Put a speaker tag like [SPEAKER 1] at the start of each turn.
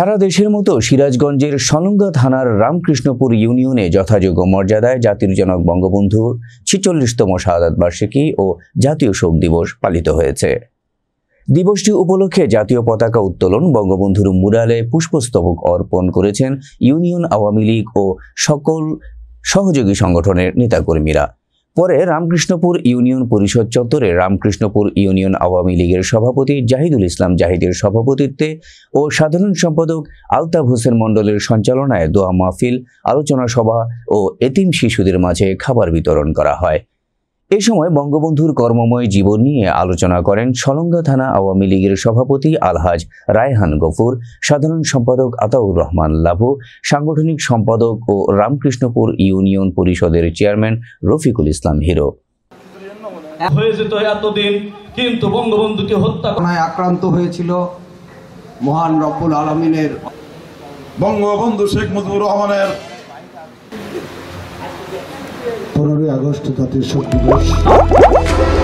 [SPEAKER 1] সারা দেশের মতো সিরাজগঞ্জের সলঙ্গা থানার রামকৃষ্ণপুর ইউনিয়নে যথাযোগ্য মর্যাদায় জাতির জনক বঙ্গবন্ধুর ছিচল্লিশতম শাহাদ বার্ষিকী ও জাতীয় শোক দিবস পালিত হয়েছে দিবসটি উপলক্ষে জাতীয় পতাকা উত্তোলন বঙ্গবন্ধুর মুরালে পুষ্পস্তবক অর্পণ করেছেন ইউনিয়ন আওয়ামী লীগ ও সকল সহযোগী সংগঠনের নেতাকর্মীরা পরে রামকৃষ্ণপুর ইউনিয়ন পরিষদ চত্বরে রামকৃষ্ণপুর ইউনিয়ন আওয়ামী লীগের সভাপতি জাহিদুল ইসলাম জাহিদের সভাপতিত্বে ও সাধারণ সম্পাদক আলতাফ হোসেন মণ্ডলের সঞ্চালনায় দোয়া মাহফিল আলোচনা সভা ও এতিম শিশুদের মাঝে খাবার বিতরণ করা হয় এ সময় বঙ্গবন্ধুর কর্মময় জীবন নিয়ে আলোচনা করেন সলঙ্গা থানা আওয়ামী লীগের সভাপতি আলহাজ রায়হান গফুর সাধারণ সম্পাদক আতাউর রহমান লাভু সাংগঠনিক সম্পাদক ও রামকৃষ্ণপুর ইউনিয়ন পরিষদের চেয়ারম্যান রফিকুল ইসলাম হিরো
[SPEAKER 2] আক্রান্ত হয়েছিল মহান রব্বুল আলমিনের বঙ্গবন্ধু শেখ মুজিবুর রহমানের
[SPEAKER 3] পনেরোই আগস্ট জাতীয় শোক দিবস